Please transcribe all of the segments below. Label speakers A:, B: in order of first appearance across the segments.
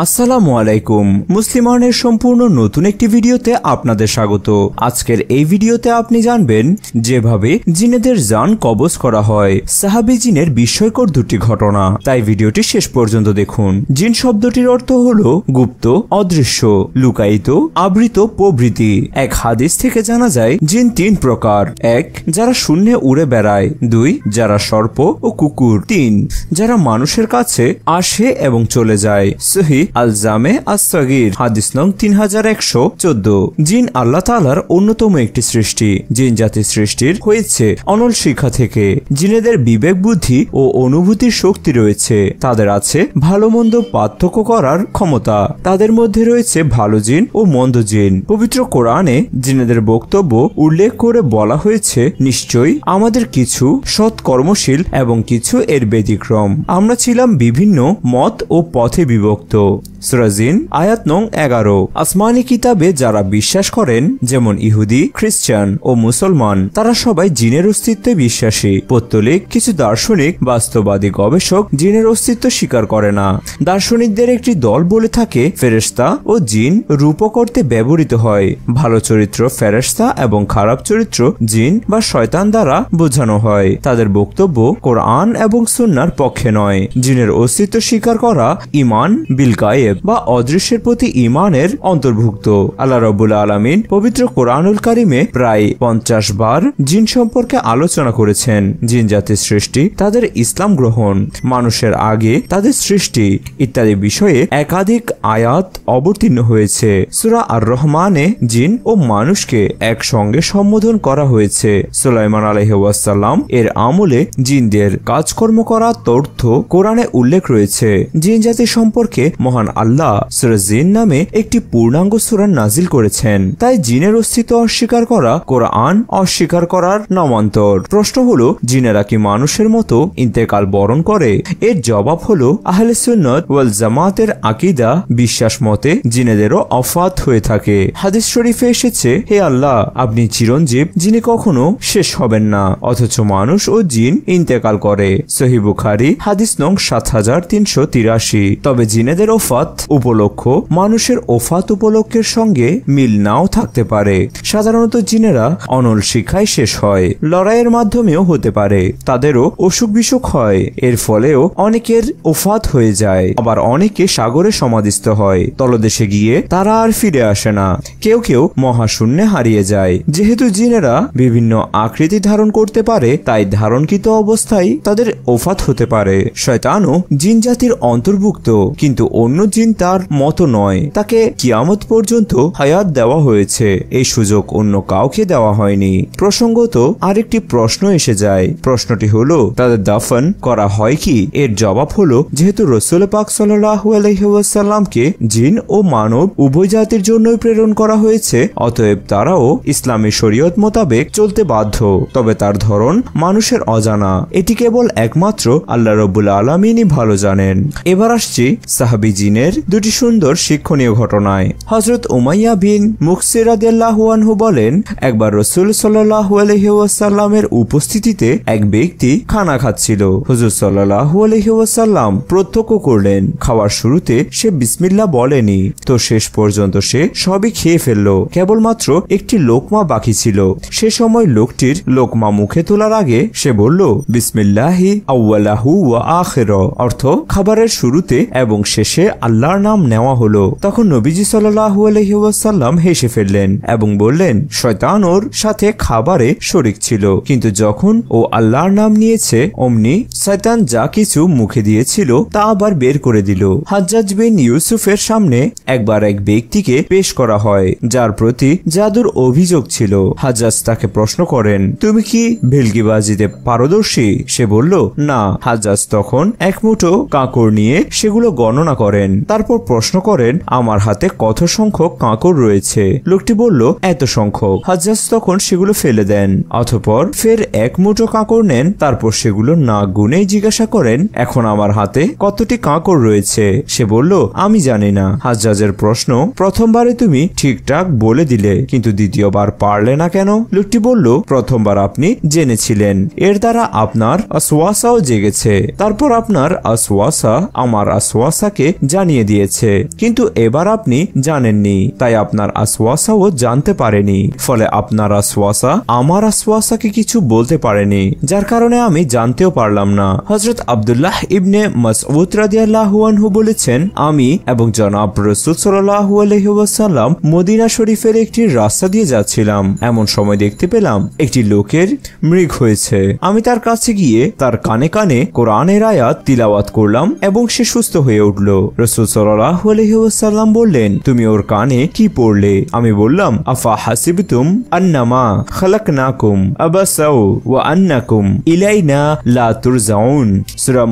A: আসসালামু আলাইকুম মুসলিম অর্নের সম্পূর্ণ নতুন একটি ভিডিওতে আপনাদের স্বাগত আজকের এই ভিডিওতে আপনি জানবেন যেভাবে জিনেদের যান কবজ করা হয় সাহাবি জিনের বিস্ময়কর দুটি ঘটনা তাই ভিডিওটি শেষ পর্যন্ত দেখুন জিন শব্দটির অর্থ হল গুপ্ত অদৃশ্য লুকায়িত আবৃত প্রভৃতি এক হাদিস থেকে জানা যায় জিন তিন প্রকার এক যারা শূন্যে উড়ে বেড়ায় দুই যারা সর্প ও কুকুর তিন যারা মানুষের কাছে আসে এবং চলে যায় সহি আল জামে আস হাদিস নং তিন হাজার একশো চোদ্দ জিন আল্লাহ তালার অন্যতম একটি সৃষ্টি জিন জাতির সৃষ্টির হয়েছে অনল শিক্ষা থেকে জিনেদের বিবেক বুদ্ধি ও অনুভূতির শক্তি রয়েছে তাদের আছে ভালো মন্দ পার্থক্য করার ক্ষমতা তাদের মধ্যে রয়েছে ভালো জিন ও মন্দ জিন পবিত্র কোরআনে জিনেদের বক্তব্য উল্লেখ করে বলা হয়েছে নিশ্চয়ই আমাদের কিছু সৎ কর্মশীল এবং কিছু এর ব্যতিক্রম আমরা ছিলাম বিভিন্ন মত ও পথে বিভক্ত সুরাজিন আয়াত নং এগারো আসমানি কিতাবে যারা বিশ্বাস করেন যেমন ইহুদি খ্রিস্টান ও মুসলমান তারা সবাই জিনের অস্তিত্বে বিশ্বাসী পত্তলিক কিছু দার্শনিক বাস্তবাদী গবেষক জিনের অস্তিত্ব স্বীকার করে না দার্শনিকদের একটি দল বলে থাকে ফেরেস্তা ও জিন রূপ করতে ব্যবহৃত হয় ভালো চরিত্র ফেরেস্তা এবং খারাপ চরিত্র জিন বা শয়তান দ্বারা বোঝানো হয় তাদের বক্তব্য কোরআন এবং সুন্নার পক্ষে নয় জিনের অস্তিত্ব স্বীকার করা ইমান বিলক গায়েব বা অদৃশ্যের প্রতি ইমানের অন্তর্ভুক্ত আল্লাহ রবুল্লা আলমিন পবিত্র কোরআনুল কারিমে প্রায় পঞ্চাশ বার জিন সম্পর্কে আলোচনা করেছেন জিন জাতির সৃষ্টি তাদের ইসলাম গ্রহণ মানুষের আগে তাদের সৃষ্টি ইত্যাদি বিষয়ে একাধিক আয়াত অবতীর্ণ হয়েছে সুরা আর রহমানে জিন ও মানুষকে একসঙ্গে সম্বোধন করা হয়েছে সুলাইমান আলহাসাল্লাম এর আমলে জিনদের কাজকর্ম করা তথ্য কোরআনে উল্লেখ রয়েছে জিন জাতি সম্পর্কে মহান আল্লাহ সুরা জিন নামে একটি পূর্ণাঙ্গ সুরা নাজিল করেছেন তাই জিনের অস্তিত্ব অস্বীকার করা কোরআন অস্বীকার করার নামান্তর প্রশ্ন হলো জিনেরা কি মানুষের মতো ইন্তেকাল বরণ করে এর জবাব হলো আহলে সুন্নত ওয়াল জামাতের আকিদা বিশ্বাস মতে জিনেদেরও অফাত হয়ে থাকে হাদিস শরীফে এসেছে হে আল্লাহ আপনি চিরঞ্জীব যিনি কখনো শেষ হবেন না অথচ মানুষ ও জিন ইন্তেকাল করে সহিবুখারি হাদিস নং সাত হাজার তিনশো তিরাশি তবে জিনেদের ওফাত উপলক্ষ মানুষের ওফাত উপলক্ষের সঙ্গে মিল নাও থাকতে পারে সাধারণত জিনেরা অনল শিক্ষায় শেষ হয় লড়াইয়ের মাধ্যমেও হতে পারে তাদেরও অসুখ বিসুখ হয় এর ফলেও অনেকের ওফাত হয়ে যায় আবার অনেকে সাগরে সমাধিস্থ হয় তলদেশে গিয়ে তারা আর ফিরে আসে না কেউ কেউ মহাশূন্যে হারিয়ে যায় যেহেতু জিনেরা বিভিন্ন আকৃতি ধারণ করতে পারে তাই ধারণকৃত অবস্থায় তাদের ওফাত হতে পারে শয়তানও জিন জাতির অন্তর্ভুক্ত কিন্তু অন্য জিন তার মত নয় তাকে কিয়ামত পর্যন্ত হায়াত দেওয়া হয়েছে এই সুযোগ অন্য কাউকে দেওয়া হয়নি প্রসঙ্গত আরেকটি প্রশ্ন এসে যায় প্রশ্নটি হলো তাদের দাফন করা হয় কি এর জবাব হলো যেহেতু রসুল পাক সাল্লাহ আলহিউসাল্লামকে জিন ও মানব উভয় জাতির জন্যই প্রেরণ করা হয়েছে অতএব তারাও ইসলামী শরীয়ত মোতাবেক চলতে বাধ্য তবে তার ধরন মানুষের অজানা এটি কেবল একমাত্র আল্লাহ রবুল আলমিনই ভালো জানেন এবার আসছি সাহাবি নবীজিনের দুটি সুন্দর শিক্ষণীয় ঘটনায় হজরত উমাইয়া বিন মুকসিরাদহু বলেন একবার রসুল সাল্লাহু আলহিউসাল্লামের উপস্থিতিতে এক ব্যক্তি খানা খাচ্ছিল হজরত সাল্লাহু আলহিউসাল্লাম প্রত্যক্ষ করলেন খাওয়ার শুরুতে সে বিসমিল্লা বলেনি তো শেষ পর্যন্ত সে সবই খেয়ে ফেলল কেবলমাত্র একটি লোকমা বাকি ছিল সে সময় লোকটির লোকমা মুখে তোলার আগে সে বলল বিসমিল্লাহি আউ্লাহু আখের অর্থ খাবারের শুরুতে এবং শেষে শেষে আল্লাহর নাম নেওয়া হলো তখন নবীজি সাল্লাহ আলহিউসাল্লাম হেসে ফেললেন এবং বললেন শয়তান ওর সাথে খাবারে শরিক ছিল কিন্তু যখন ও আল্লাহর নাম নিয়েছে অমনি শয়তান যা কিছু মুখে দিয়েছিল তা আবার বের করে দিল হাজ্জাজ বিন ইউসুফের সামনে একবার এক ব্যক্তিকে পেশ করা হয় যার প্রতি জাদুর অভিযোগ ছিল হাজ্জাজ তাকে প্রশ্ন করেন তুমি কি ভেলগিবাজিতে পারদর্শী সে বলল না হাজ্জাজ তখন এক মুঠো কাঁকড় নিয়ে সেগুলো গণনা করে করেন তারপর প্রশ্ন করেন আমার হাতে কত সংখ্যক কাঁকড় রয়েছে লোকটি বলল এত সংখ্যক হাজাস তখন সেগুলো ফেলে দেন অথপর ফের এক মুঠো কাঁকড় নেন তারপর সেগুলো না গুনেই জিজ্ঞাসা করেন এখন আমার হাতে কতটি কাঁকড় রয়েছে সে বলল আমি জানি না হাজাজের প্রশ্ন প্রথমবারে তুমি ঠিকঠাক বলে দিলে কিন্তু দ্বিতীয়বার পারলে না কেন লোকটি বলল প্রথমবার আপনি জেনেছিলেন এর দ্বারা আপনার আসোয়াসাও জেগেছে তারপর আপনার আসোয়াসা আমার আসোয়াসাকে জানিয়ে দিয়েছে কিন্তু এবার আপনি জানেননি তাই আপনার আসওয়াসাও জানতে পারেনি ফলে আপনার আসওয়াসা আমার আসওয়াসাকে কিছু বলতে পারেনি যার কারণে আমি জানতেও পারলাম না হজরত আবদুল্লাহ ইবনে মাসউদ রাদিয়াল্লাহু বলেছেন আমি এবং জনাব রসুল সাল্লাহু আলহিউসাল্লাম মদিনা শরীফের একটি রাস্তা দিয়ে যাচ্ছিলাম এমন সময় দেখতে পেলাম একটি লোকের মৃগ হয়েছে আমি তার কাছে গিয়ে তার কানে কানে কোরআনের আয়াত তিলাওয়াত করলাম এবং সে সুস্থ হয়ে উঠল রসুল বললেন তুমি ওর কানে কি পড়লে আমি বললাম আফা আন্নামা খালাক নাকুম আন্নাকুম সুরা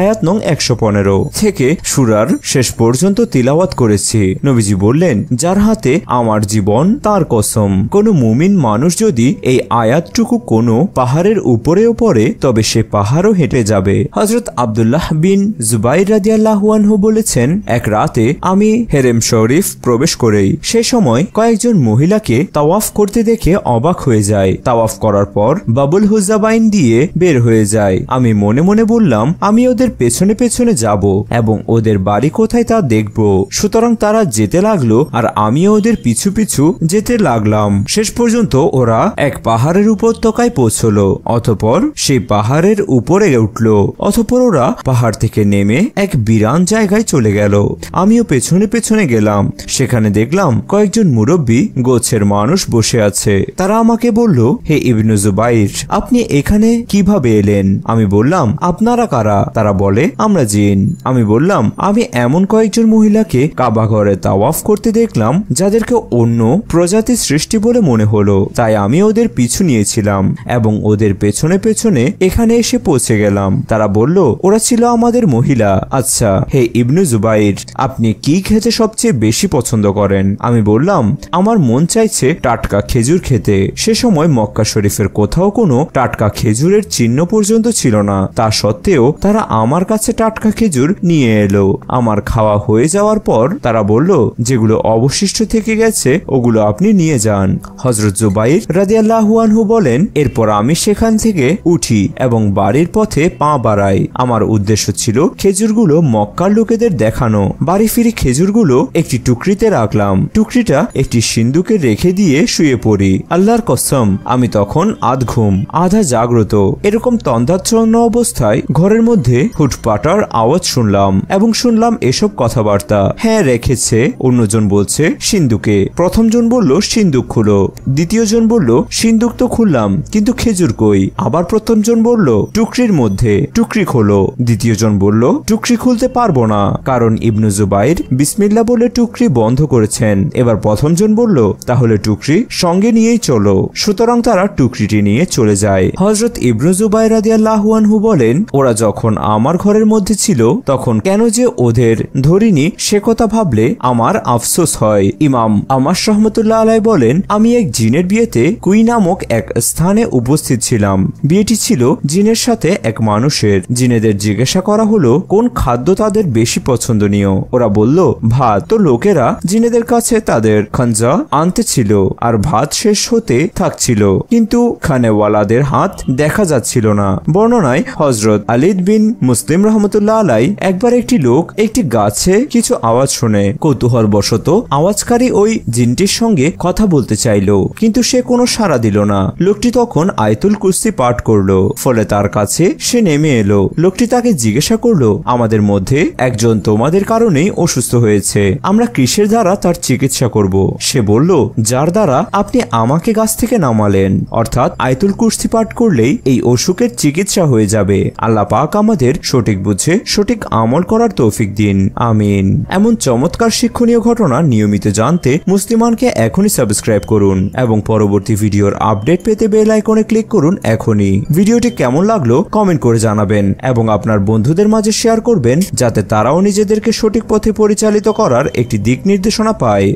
A: আয়াত নং একশো পনেরো থেকে সুরার শেষ পর্যন্ত তিলাওয়াত করেছি নবীজি বললেন যার হাতে আমার জীবন তার কসম কোন মুমিন মানুষ যদি এই আয়াতটুকু কোনো পাহাড়ের উপরে পড়ে তবে সে পাহাড়ও হেঁটে যাবে হজরত আবদুল্লাহ বিন জুবাই রাজিয়াল্লাহুয়ানহু বলেছেন এক রাতে আমি হেরেম শরীফ প্রবেশ করেই সে সময় কয়েকজন মহিলাকে তাওয়াফ করতে দেখে অবাক হয়ে যায় তাওয়াফ করার পর বাবুল হুজাবাইন দিয়ে বের হয়ে যায় আমি মনে মনে বললাম আমি ওদের পেছনে পেছনে যাব এবং ওদের বাড়ি কোথায় তা দেখব সুতরাং তারা যেতে লাগলো আর আমিও ওদের পিছু পিছু যেতে লাগলাম শেষ পর্যন্ত ওরা এক পাহাড়ের উপত্যকায় পৌঁছল অতপর সেই পাহাড়ের উপরে উঠল অতপর ওরা পাহাড় থেকে নেমে এক বিরান জায়গা জায়গায় চলে গেল আমিও পেছনে পেছনে গেলাম সেখানে দেখলাম কয়েকজন মুরব্বী গোছের মানুষ বসে আছে তারা আমাকে বলল হে ইবনু জুবাইর আপনি এখানে কিভাবে এলেন আমি বললাম আপনারা কারা তারা বলে আমরা জিন আমি বললাম আমি এমন কয়েকজন মহিলাকে কাবা ঘরে তাওয়াফ করতে দেখলাম যাদেরকে অন্য প্রজাতির সৃষ্টি বলে মনে হলো তাই আমি ওদের পিছু নিয়েছিলাম এবং ওদের পেছনে পেছনে এখানে এসে পৌঁছে গেলাম তারা বলল ওরা ছিল আমাদের মহিলা আচ্ছা হে ইবনু জুবাইর আপনি কি খেতে সবচেয়ে বেশি পছন্দ করেন আমি বললাম আমার মন চাইছে টাটকা খেজুর খেতে সে সময় মক্কা শরীফের কোথাও কোনো টাটকা খেজুরের চিহ্ন পর্যন্ত ছিল না তা সত্ত্বেও তারা আমার কাছে টাটকা খেজুর নিয়ে এলো আমার খাওয়া হয়ে যাওয়ার পর তারা বলল যেগুলো অবশিষ্ট থেকে গেছে ওগুলো আপনি নিয়ে যান হজরত জুবাইর রাজিয়াল্লাহুয়ানহু বলেন এরপর আমি সেখান থেকে উঠি এবং বাড়ির পথে পা বাড়াই আমার উদ্দেশ্য ছিল খেজুরগুলো মক্কা লোকেদের দেখানো বাড়ি ফিরে খেজুরগুলো একটি টুকরিতে রাখলাম টুকরিটা একটি সিন্দুকে রেখে দিয়ে শুয়ে পড়ি আল্লাহর কসম আমি তখন আধ ঘুম আধা জাগ্রত এরকম তন্দাচ্ছন্ন অবস্থায় ঘরের মধ্যে হুটপাটার আওয়াজ শুনলাম এবং শুনলাম এসব কথাবার্তা হ্যাঁ রেখেছে অন্যজন বলছে সিন্দুকে প্রথমজন বলল সিন্দুক খুলো দ্বিতীয়জন বলল সিন্দুক তো খুললাম কিন্তু খেজুর কই আবার প্রথমজন বলল টুকরির মধ্যে টুকরি খোলো দ্বিতীয়জন বলল টুকরি খুলতে পারবো না না কারণ ইবনু জুবাইর বিসমিল্লা বলে টুকরি বন্ধ করেছেন এবার প্রথমজন বলল তাহলে টুকরি সঙ্গে নিয়েই চলো সুতরাং তারা টুকরিটি নিয়ে চলে যায় হজরত ইবনু জুবাইর রাদিয়াল্লাহু বলেন ওরা যখন আমার ঘরের মধ্যে ছিল তখন কেন যে ওদের ধরিনি সে কথা ভাবলে আমার আফসোস হয় ইমাম আমার সহমতুল্লাহ আলাই বলেন আমি এক জিনের বিয়েতে কুই নামক এক স্থানে উপস্থিত ছিলাম বিয়েটি ছিল জিনের সাথে এক মানুষের জিনেদের জিজ্ঞাসা করা হলো কোন খাদ্য তাদের বেশি পছন্দনীয় ওরা বলল ভাত তো লোকেরা জিনেদের কাছে তাদের খঞ্জা আনতে ছিল আর ভাত শেষ হতে থাকছিল কিন্তু খানেওয়ালাদের হাত দেখা যাচ্ছিল না বর্ণনায় হজরত আলিদ বিন মুসলিম রহমতুল্লাহ আলাই একবার একটি লোক একটি গাছে কিছু আওয়াজ শোনে কৌতূহল বশত আওয়াজকারী ওই জিনটির সঙ্গে কথা বলতে চাইল কিন্তু সে কোনো সাড়া দিল না লোকটি তখন আয়তুল কুস্তি পাঠ করলো ফলে তার কাছে সে নেমে এলো লোকটি তাকে জিজ্ঞাসা করলো আমাদের মধ্যে এক একজন তোমাদের কারণেই অসুস্থ হয়েছে আমরা কিসের দ্বারা তার চিকিৎসা করব সে বলল যার দ্বারা আপনি আমাকে গাছ থেকে নামালেন অর্থাৎ আয়তুল কুস্তি পাঠ করলেই এই অসুখের চিকিৎসা হয়ে যাবে আল্লাহ পাক আমাদের সঠিক বুঝে সঠিক আমল করার তৌফিক দিন আমিন এমন চমৎকার শিক্ষণীয় ঘটনা নিয়মিত জানতে মুসলিমানকে এখনই সাবস্ক্রাইব করুন এবং পরবর্তী ভিডিওর আপডেট পেতে বেল আইকনে ক্লিক করুন এখনই ভিডিওটি কেমন লাগলো কমেন্ট করে জানাবেন এবং আপনার বন্ধুদের মাঝে শেয়ার করবেন যাতে তার তারাও নিজেদেরকে সঠিক পথে পরিচালিত করার একটি দিক নির্দেশনা পায়